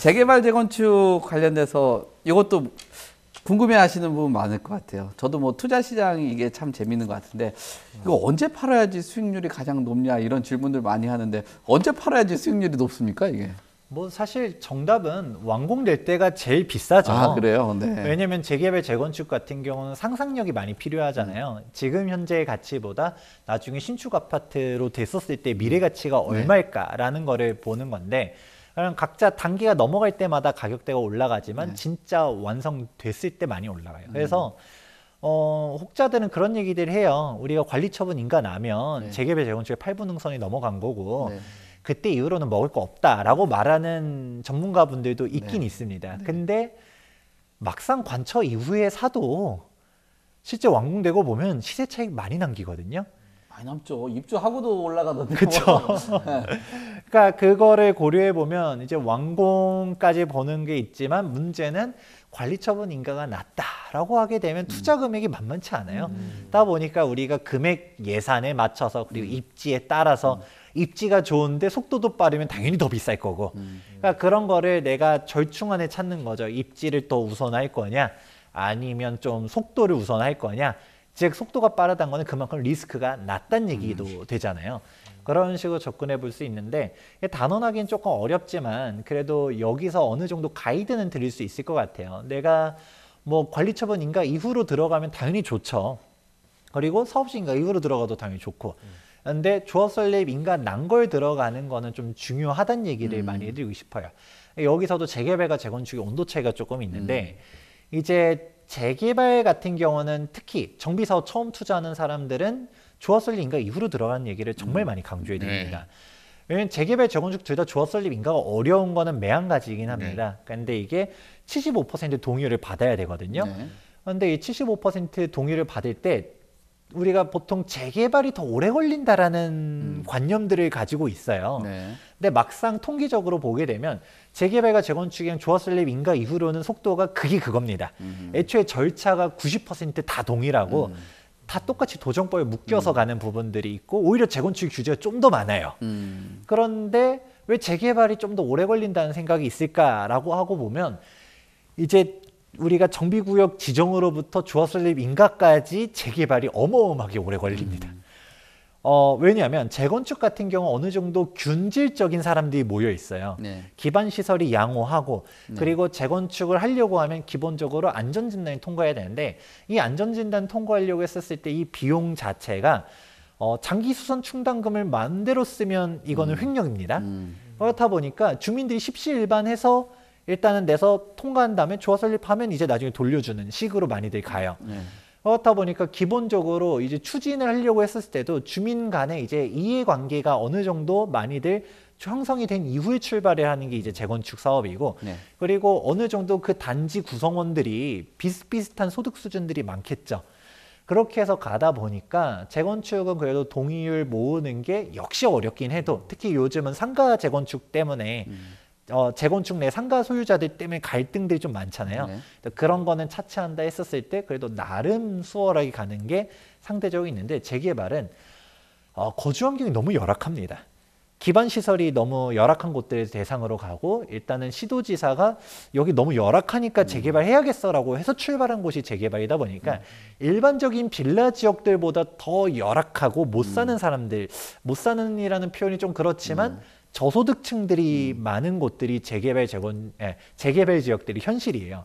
재개발 재건축 관련돼서 이것도 궁금해 하시는 분 많을 것 같아요. 저도 뭐 투자 시장이 게참 재밌는 것 같은데 이거 언제 팔아야지 수익률이 가장 높냐 이런 질문들 많이 하는데 언제 팔아야지 수익률이 높습니까 이게? 뭐 사실 정답은 완공될 때가 제일 비싸죠. 아, 그래요? 네. 왜냐면 하 재개발 재건축 같은 경우는 상상력이 많이 필요하잖아요. 음. 지금 현재의 가치보다 나중에 신축 아파트로 됐었을 때 미래 음. 가치가 네. 얼마일까라는 거를 보는 건데 그럼 그러니까 각자 단계가 넘어갈 때마다 가격대가 올라가지만 네. 진짜 완성됐을 때 많이 올라가요. 음. 그래서 어, 혹자들은 그런 얘기들을 해요. 우리가 관리처분 인가 나면 네. 재개발 재건축의 8분 능선이 넘어간 거고 네. 그때 이후로는 먹을 거 없다라고 말하는 전문가분들도 네. 있긴 네. 있습니다. 근데 막상 관처 이후에 사도 실제 완공되고 보면 시세 차익 많이 남기거든요. 많이 남죠. 입주하고도 올라가던데. 그쵸. 네. 그러니까 그거를 고려해 보면 이제 완공까지 버는 게 있지만 문제는 관리처분 인가가 낮다라고 하게 되면 음. 투자 금액이 만만치 않아요. 음. 따 보니까 우리가 금액 예산에 맞춰서 그리고 음. 입지에 따라서 음. 입지가 좋은데 속도도 빠르면 당연히 더 비쌀 거고. 음. 그러니까 그런 거를 내가 절충 안에 찾는 거죠. 입지를 또 우선할 거냐 아니면 좀 속도를 우선할 거냐. 즉 속도가 빠르다는 거는 그만큼 리스크가 낮다는 음. 얘기도 음. 되잖아요. 그런 식으로 접근해 볼 수 있는데 단언하기는 조금 어렵지만 그래도 여기서 어느 정도 가이드는 드릴 수 있을 것 같아요. 내가 뭐 관리처분 인가 이후로 들어가면 당연히 좋죠. 그리고 사업시 가 이후로 들어가도 당연히 좋고. 그런데 음. 조합 설립 인가 난 걸 들어가는 거는 좀중요하다는 얘기를 음. 많이 해드리고 싶어요. 여기서도 재개발과 재건축의 온도 차이가 조금 있는데 음. 이제 재개발 같은 경우는 특히 정비 사업 처음 투자하는 사람들은 조합설립 인가 이후로 들어가는 얘기를 정말 음. 많이 강조해 네. 드립니다. 왜냐면 재개발 재건축 둘 다 조합설립 인가가 어려운 거는 매한가지이긴 네. 합니다. 네. 근데 이게 75% 동의를 받아야 되거든요. 네. 근데 이 75% 동의를 받을 때 우리가 보통 재개발이 더 오래 걸린다라는 음. 관념들을 가지고 있어요. 네. 근데 막상 통계적으로 보게 되면 재개발과 재건축이 랑 조합설립 인가 이후로는 속도가 그게 그겁니다. 음. 애초에 절차가 90%다 동일하고 음. 다 똑같이 도정법에 묶여서 음. 가는 부분들이 있고 오히려 재건축 규제가 좀 더 많아요. 음. 그런데 왜 재개발이 좀 더 오래 걸린다는 생각이 있을까라고 하고 보면 이제 우리가 정비구역 지정으로부터 조합설립 인가까지 재개발이 어마어마하게 오래 걸립니다. 음. 어, 왜냐하면 재건축 같은 경우 어느 정도 균질적인 사람들이 모여 있어요. 네. 기반 시설이 양호하고 네. 그리고 재건축을 하려고 하면 기본적으로 안전 진단이 통과해야 되는데 이 안전 진단 통과하려고 했었을 때 이 비용 자체가 어, 장기 수선 충당금을 마음대로 쓰면 이거는 음. 횡령입니다. 음. 그렇다 보니까 주민들이 십시일반해서 일단은 내서 통과한 다음에 조화 설립하면 이제 나중에 돌려주는 식으로 많이들 가요. 네. 그렇다 보니까 기본적으로 이제 추진을 하려고 했을 때도 주민 간의 이제 이해관계가 어느 정도 많이들 형성이 된 이후에 출발을 하는 게 이제 재건축 사업이고 네. 그리고 어느 정도 그 단지 구성원들이 비슷비슷한 소득 수준들이 많겠죠. 그렇게 해서 가다 보니까 재건축은 그래도 동의율 모으는 게 역시 어렵긴 해도 특히 요즘은 상가 재건축 때문에 음. 어, 재건축 내 상가 소유자들 때문에 갈등들이 좀 많잖아요. 네. 그런 거는 차치한다 했었을 때 그래도 나름 수월하게 가는 게 상대적으로 있는데 재개발은 어, 거주 환경이 너무 열악합니다. 기반 시설이 너무 열악한 곳들 대상으로 가고 일단은 시도지사가 여기 너무 열악하니까 재개발해야겠어라고 음. 해서 출발한 곳이 재개발이다 보니까 음. 일반적인 빌라 지역들보다 더 열악하고 못 사는 음. 사람들 못 사는이라는 표현이 좀 그렇지만 음. 저소득층들이 음. 많은 곳들이 재개발 재건 예, 재개발 지역들이 현실이에요.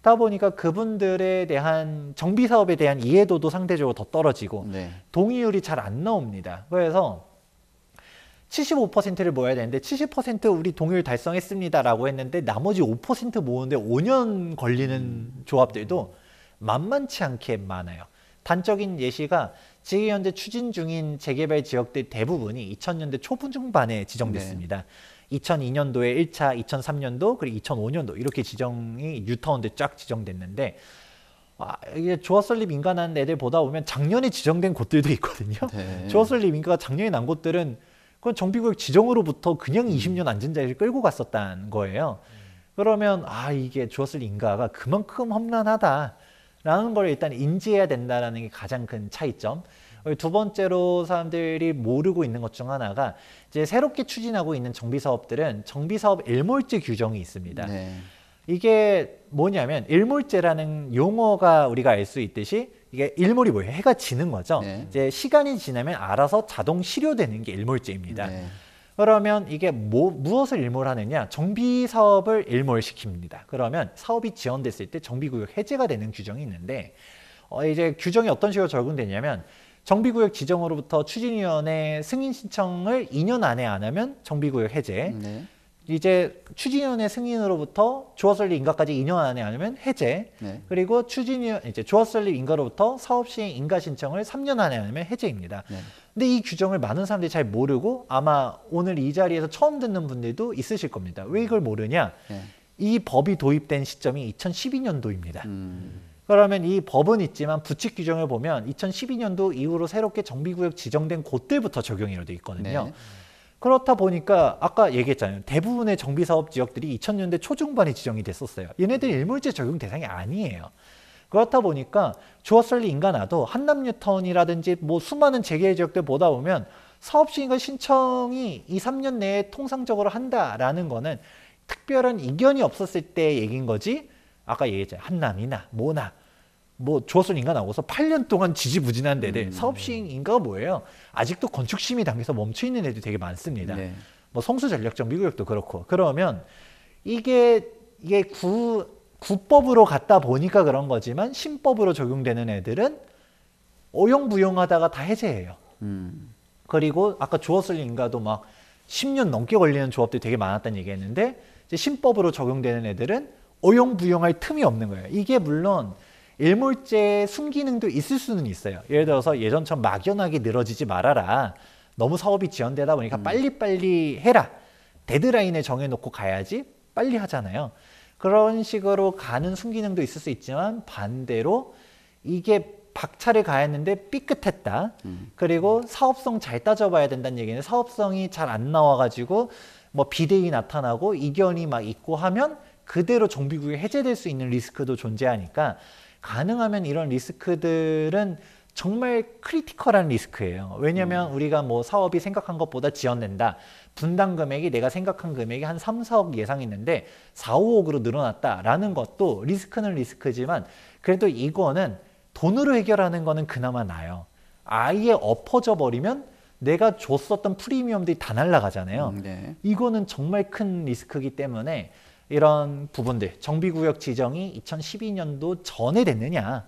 다 보니까 그분들에 대한 정비 사업에 대한 이해도도 상대적으로 더 떨어지고 네. 동의율이 잘 안 나옵니다. 그래서 75%를 모아야 되는데 70% 우리 동의율 달성했습니다라고 했는데 나머지 5% 모으는데 5년 걸리는 음. 조합들도 만만치 않게 많아요. 단적인 예시가 지금 현재 추진 중인 재개발 지역들 대부분이 2000년대 초중반에 지정됐습니다. 네. 2002년도에 1차, 2003년도, 그리고 2005년도 이렇게 지정이 뉴타운들 쫙 지정됐는데 아, 이게 조합설립 인간한 애들 보다 보면 작년에 지정된 곳들도 있거든요. 네. 조합설립 인가가 작년에 난 곳들은 그건 정비구역 지정으로부터 그냥 음. 20년 앉은 자리를 끌고 갔었다는 거예요. 음. 그러면 아 이게 조합설립 인가가 그만큼 험난하다. 라는 걸 일단 인지해야 된다라는 게 가장 큰 차이점. 두 번째로 사람들이 모르고 있는 것 중 하나가 이제 새롭게 추진하고 있는 정비 사업들은 정비 사업 일몰제 규정이 있습니다. 네. 이게 뭐냐면 일몰제라는 용어가 우리가 알 수 있듯이 이게 일몰이 뭐예요? 해가 지는 거죠. 네. 이제 시간이 지나면 알아서 자동 실효되는 게 일몰제입니다. 네. 그러면 이게 뭐, 무엇을 일몰하느냐? 정비 사업을 일몰시킵니다. 그러면 사업이 지연됐을 때 정비구역 해제가 되는 규정이 있는데 어, 이제 규정이 어떤 식으로 적용되냐면 정비구역 지정으로부터 추진위원회 승인 신청을 2년 안에 안 하면 정비구역 해제. 네. 이제 추진위원회 승인으로부터 조합 설립 인가까지 2년 안에 아니면 해제. 네. 그리고 추진위원 이제 조합 설립 인가로부터 사업 시행 인가 신청을 3년 안에 하니면 해제입니다. 네. 근데 이 규정을 많은 사람들이 잘 모르고 아마 오늘 이 자리에서 처음 듣는 분들도 있으실 겁니다. 왜 이걸 모르냐? 네. 이 법이 도입된 시점이 2012년도입니다. 음. 그러면 이 법은 있지만 부칙 규정을 보면 2012년도 이후로 새롭게 정비구역 지정된 곳들부터 적용이 되어 있거든요. 네. 그렇다 보니까 아까 얘기했잖아요. 대부분의 정비사업 지역들이 2000년대 초중반에 지정이 됐었어요. 얘네들 일몰제 적용 대상이 아니에요. 그렇다 보니까 주어설리 인가나도 한남뉴턴이라든지 뭐 수많은 재개 지역들 보다 보면 사업시행과 신청이 2, 3년 내에 통상적으로 한다라는 거는 특별한 이견이 없었을 때 얘기인 거지 아까 얘기했잖아요. 한남이나 모나 뭐 조선인가 나오고서 8년 동안 지지부진한 데를 음. 사업시행인가 뭐예요. 아직도 건축심의 당계에서 멈춰 있는 애들이 되게 많습니다. 네. 뭐 성수 전략적 미구역도 그렇고 그러면 이게 이게 구 구법으로 갔다 보니까 그런 거지만 신법으로 적용되는 애들은 오용부용하다가다 해제해요. 음. 그리고 아까 주어을 인가도 막 10년 넘게 걸리는 조합들이 되게 많았다는 얘기했는데 이제 신법으로 적용되는 애들은 오용부용할 틈이 없는 거예요. 이게 물론 일몰제의 순기능도 있을 수는 있어요. 예를 들어서 예전처럼 막연하게 늘어지지 말아라. 너무 사업이 지연되다 보니까 음. 빨리빨리 해라. 데드라인을 정해놓고 가야지 빨리 하잖아요. 그런 식으로 가는 순기능도 있을 수 있지만 반대로 이게 박차를 가했는데 삐끗했다. 음. 그리고 사업성 잘 따져봐야 된다는 얘기는 사업성이 잘 안 나와가지고 뭐 비대위 나타나고 이견이 막 있고 하면 그대로 정비국에 해제될 수 있는 리스크도 존재하니까 가능하면 이런 리스크들은 정말 크리티컬한 리스크예요. 왜냐하면 음. 우리가 뭐 사업이 생각한 것보다 지연된다. 분담 금액이 내가 생각한 금액이 한 3, 4억 예상했는데 4, 5억으로 늘어났다라는 것도 리스크는 리스크지만 그래도 이거는 돈으로 해결하는 거는 그나마 나아요. 아예 엎어져 버리면 내가 줬었던 프리미엄들이 다 날라가잖아요. 음, 네. 이거는 정말 큰 리스크이기 때문에 이런 부분들 정비구역 지정이 2012년도 전에 됐느냐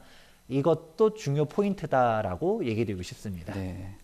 이것도 중요 포인트다라고 얘기 드리고 싶습니다. 네.